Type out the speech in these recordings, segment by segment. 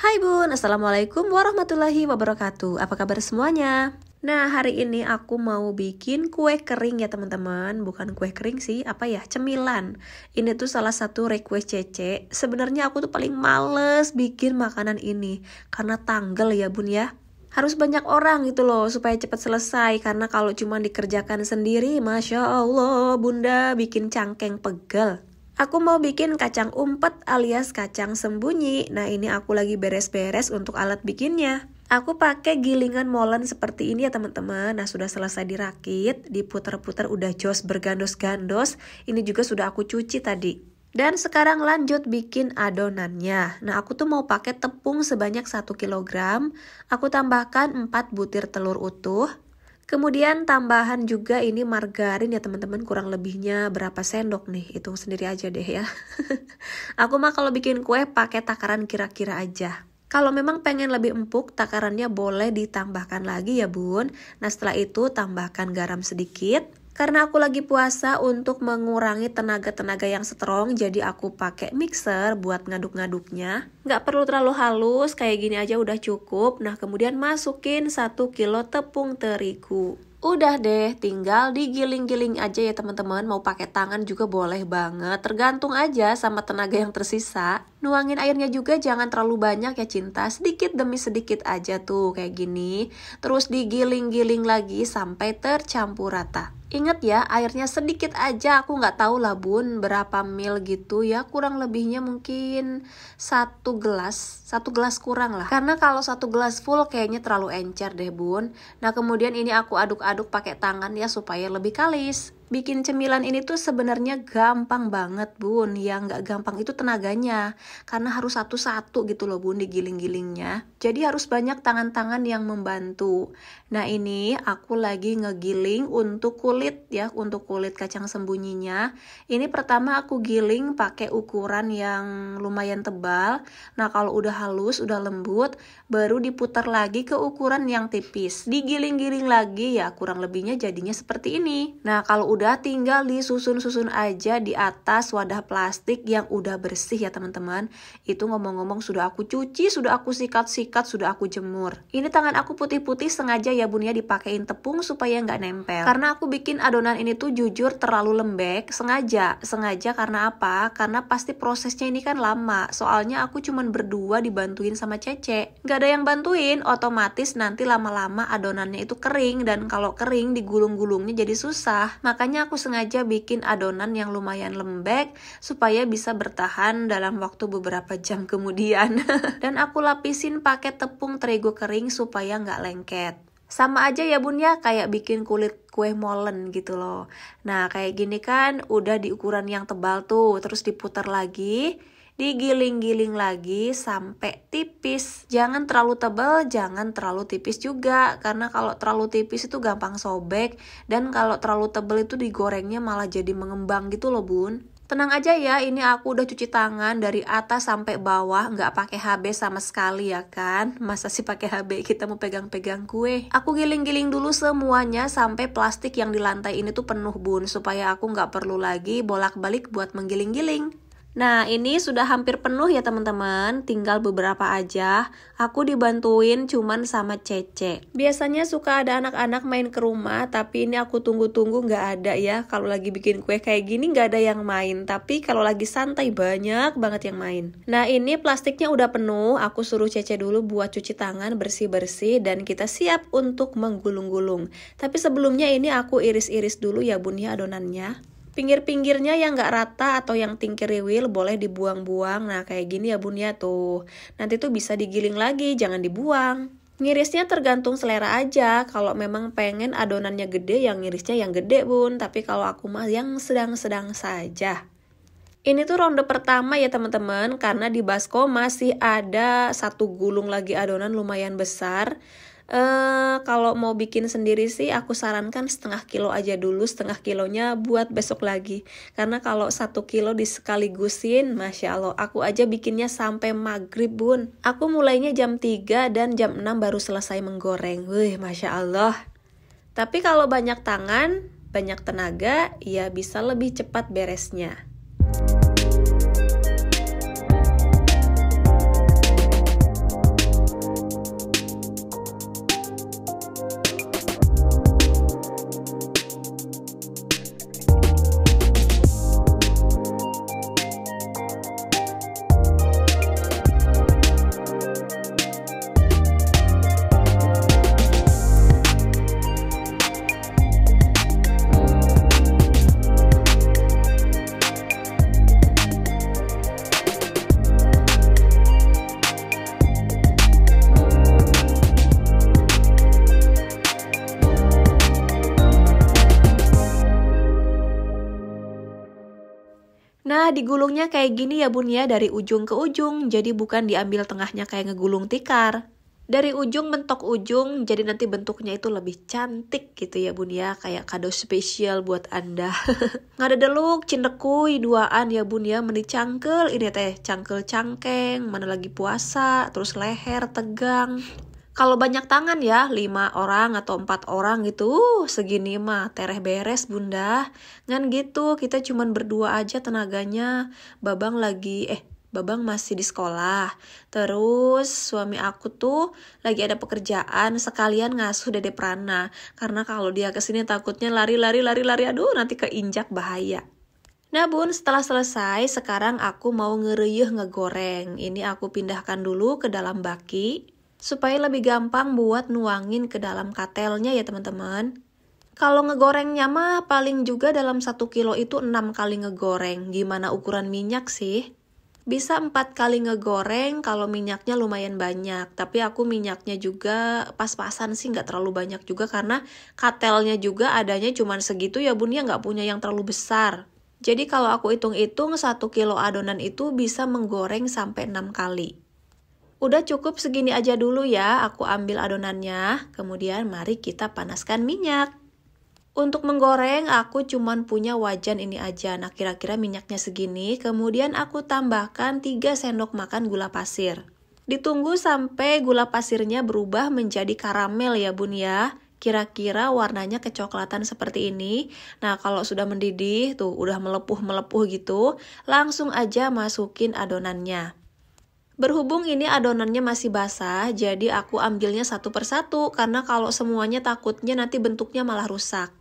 Hai Bun, Assalamualaikum warahmatullahi wabarakatuh Apa kabar semuanya? Nah, hari ini aku mau bikin kue kering ya teman-teman Bukan kue kering sih, apa ya? Cemilan Ini tuh salah satu request Cece Sebenarnya aku tuh paling males bikin makanan ini Karena tanggal ya Bun ya harus banyak orang gitu loh supaya cepat selesai karena kalau cuma dikerjakan sendiri masya allah bunda bikin cangkeng pegel Aku mau bikin kacang umpet alias kacang sembunyi. Nah, ini aku lagi beres-beres untuk alat bikinnya. Aku pakai gilingan molen seperti ini ya teman-teman. Nah, sudah selesai dirakit, diputar-putar udah jos bergandos-gandos. Ini juga sudah aku cuci tadi. Dan sekarang lanjut bikin adonannya. Nah, aku tuh mau pakai tepung sebanyak 1 kg. Aku tambahkan 4 butir telur utuh, Kemudian tambahan juga ini margarin ya teman-teman kurang lebihnya berapa sendok nih hitung sendiri aja deh ya. Aku mah kalau bikin kue pakai takaran kira-kira aja. Kalau memang pengen lebih empuk, takarannya boleh ditambahkan lagi ya bun. Nah setelah itu tambahkan garam sedikit, karena aku lagi puasa untuk mengurangi tenaga-tenaga yang strong, jadi aku pakai mixer buat ngaduk-ngaduknya. Gak perlu terlalu halus, kayak gini aja udah cukup. Nah, kemudian masukin 1 kilo tepung terigu. Udah deh, tinggal digiling-giling aja ya teman-teman. Mau pakai tangan juga boleh banget. Tergantung aja sama tenaga yang tersisa. Nuangin airnya juga jangan terlalu banyak ya cinta. Sedikit demi sedikit aja tuh kayak gini. Terus digiling-giling lagi sampai tercampur rata. Ingat ya, airnya sedikit aja. Aku nggak tahu lah bun berapa mil gitu ya. Kurang lebihnya mungkin satu gelas, satu gelas kurang lah. Karena kalau satu gelas full kayaknya terlalu encer deh bun. Nah kemudian ini aku aduk-aduk pakai tangan ya supaya lebih kalis bikin cemilan ini tuh sebenarnya gampang banget bun yang nggak gampang itu tenaganya karena harus satu-satu gitu loh bun digiling-gilingnya jadi harus banyak tangan-tangan yang membantu nah ini aku lagi ngegiling untuk kulit ya untuk kulit kacang sembunyinya ini pertama aku giling pakai ukuran yang lumayan tebal nah kalau udah halus udah lembut baru diputar lagi ke ukuran yang tipis digiling-giling lagi ya kurang lebihnya jadinya seperti ini nah kalau udah tinggal disusun-susun aja di atas wadah plastik yang udah bersih ya teman-teman. Itu ngomong-ngomong sudah aku cuci, sudah aku sikat-sikat, sudah aku jemur. Ini tangan aku putih-putih sengaja ya bun ya dipakein tepung supaya nggak nempel. Karena aku bikin adonan ini tuh jujur terlalu lembek, sengaja. Sengaja karena apa? Karena pasti prosesnya ini kan lama. Soalnya aku cuman berdua dibantuin sama Cece. Nggak ada yang bantuin, otomatis nanti lama-lama adonannya itu kering dan kalau kering digulung-gulungnya jadi susah. Makanya Makanya aku sengaja bikin adonan yang lumayan lembek supaya bisa bertahan dalam waktu beberapa jam kemudian. Dan aku lapisin pakai tepung terigu kering supaya nggak lengket. Sama aja ya bun ya, kayak bikin kulit kue molen gitu loh. Nah kayak gini kan udah di ukuran yang tebal tuh, terus diputar lagi digiling-giling lagi sampai tipis. Jangan terlalu tebal, jangan terlalu tipis juga karena kalau terlalu tipis itu gampang sobek dan kalau terlalu tebal itu digorengnya malah jadi mengembang gitu loh, Bun. Tenang aja ya, ini aku udah cuci tangan dari atas sampai bawah, nggak pakai HB sama sekali ya kan? Masa sih pakai HB kita mau pegang-pegang kue? Aku giling-giling dulu semuanya sampai plastik yang di lantai ini tuh penuh bun, supaya aku nggak perlu lagi bolak-balik buat menggiling-giling. Nah, ini sudah hampir penuh ya teman-teman, tinggal beberapa aja. Aku dibantuin cuman sama Cece. Biasanya suka ada anak-anak main ke rumah, tapi ini aku tunggu-tunggu nggak ada ya. Kalau lagi bikin kue kayak gini nggak ada yang main, tapi kalau lagi santai banyak banget yang main. Nah, ini plastiknya udah penuh, aku suruh Cece dulu buat cuci tangan bersih-bersih dan kita siap untuk menggulung-gulung. Tapi sebelumnya ini aku iris-iris dulu ya bunyi ya adonannya pinggir-pinggirnya yang nggak rata atau yang tingkir tingkiriwil boleh dibuang-buang. Nah, kayak gini ya bun ya tuh. Nanti tuh bisa digiling lagi, jangan dibuang. Ngirisnya tergantung selera aja. Kalau memang pengen adonannya gede, yang ngirisnya yang gede bun. Tapi kalau aku mah yang sedang-sedang saja. Ini tuh ronde pertama ya teman-teman karena di basko masih ada satu gulung lagi adonan lumayan besar. Eh kalau mau bikin sendiri sih aku sarankan setengah kilo aja dulu setengah kilonya buat besok lagi karena kalau satu kilo disekaligusin masya allah aku aja bikinnya sampai maghrib bun aku mulainya jam 3 dan jam 6 baru selesai menggoreng wih masya allah tapi kalau banyak tangan banyak tenaga ya bisa lebih cepat beresnya Nah, digulungnya kayak gini ya bun ya, dari ujung ke ujung, jadi bukan diambil tengahnya kayak ngegulung tikar. Dari ujung mentok ujung, jadi nanti bentuknya itu lebih cantik gitu ya bun ya, kayak kado spesial buat anda. nggak ada deluk cindekui, duaan ya bun ya, meni cangkel ini teh, cangkel cangkeng, mana lagi puasa, terus leher, tegang. Kalau banyak tangan ya, lima orang atau empat orang gitu, uh, segini mah tereh beres bunda. Ngan gitu, kita cuman berdua aja tenaganya. Babang lagi, eh Babang masih di sekolah. Terus suami aku tuh lagi ada pekerjaan sekalian ngasuh Dede Prana. Karena kalau dia kesini takutnya lari-lari lari-lari aduh nanti keinjak bahaya. Nah bun, setelah selesai, sekarang aku mau ngeriuh ngegoreng. Ini aku pindahkan dulu ke dalam baki supaya lebih gampang buat nuangin ke dalam katelnya ya teman-teman. Kalau ngegorengnya mah paling juga dalam 1 kilo itu 6 kali ngegoreng. Gimana ukuran minyak sih? Bisa 4 kali ngegoreng kalau minyaknya lumayan banyak. Tapi aku minyaknya juga pas-pasan sih nggak terlalu banyak juga karena katelnya juga adanya cuma segitu ya bun ya nggak punya yang terlalu besar. Jadi kalau aku hitung-hitung 1 kilo adonan itu bisa menggoreng sampai 6 kali. Udah cukup segini aja dulu ya, aku ambil adonannya. Kemudian mari kita panaskan minyak. Untuk menggoreng, aku cuman punya wajan ini aja. Nah, kira-kira minyaknya segini. Kemudian aku tambahkan 3 sendok makan gula pasir. Ditunggu sampai gula pasirnya berubah menjadi karamel ya bun ya. Kira-kira warnanya kecoklatan seperti ini. Nah, kalau sudah mendidih, tuh udah melepuh-melepuh gitu, langsung aja masukin adonannya. Berhubung ini adonannya masih basah, jadi aku ambilnya satu persatu karena kalau semuanya takutnya nanti bentuknya malah rusak.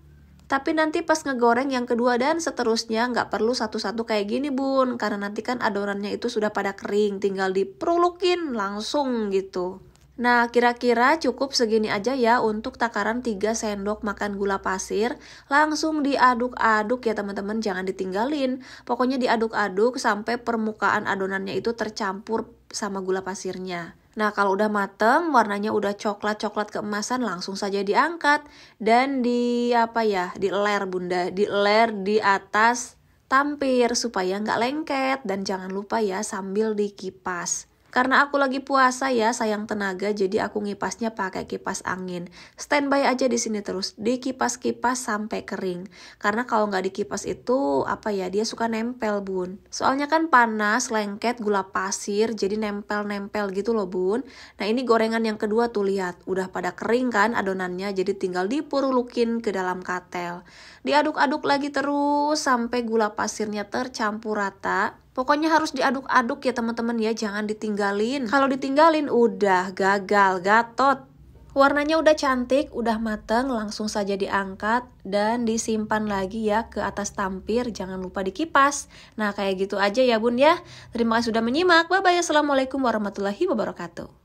Tapi nanti pas ngegoreng yang kedua dan seterusnya nggak perlu satu-satu kayak gini bun, karena nanti kan adonannya itu sudah pada kering, tinggal diperulukin langsung gitu. Nah, kira-kira cukup segini aja ya untuk takaran 3 sendok makan gula pasir. Langsung diaduk-aduk ya teman-teman, jangan ditinggalin. Pokoknya diaduk-aduk sampai permukaan adonannya itu tercampur sama gula pasirnya. Nah, kalau udah mateng, warnanya udah coklat-coklat keemasan, langsung saja diangkat dan di apa ya, di ler Bunda, di ler di atas tampir supaya nggak lengket dan jangan lupa ya sambil dikipas. Karena aku lagi puasa ya, sayang tenaga, jadi aku ngipasnya pakai kipas angin. Standby aja di sini terus, di kipas kipas sampai kering. Karena kalau nggak dikipas itu, apa ya, dia suka nempel bun. Soalnya kan panas, lengket, gula pasir, jadi nempel-nempel gitu loh bun. Nah ini gorengan yang kedua tuh lihat, udah pada kering kan adonannya, jadi tinggal dipurulukin ke dalam katel. Diaduk-aduk lagi terus sampai gula pasirnya tercampur rata. Pokoknya harus diaduk-aduk ya teman-teman ya, jangan ditinggalin. Kalau ditinggalin udah gagal, gatot. Warnanya udah cantik, udah mateng, langsung saja diangkat dan disimpan lagi ya ke atas tampir, jangan lupa dikipas. Nah kayak gitu aja ya bun ya. Terima kasih sudah menyimak, bye-bye, assalamualaikum warahmatullahi wabarakatuh.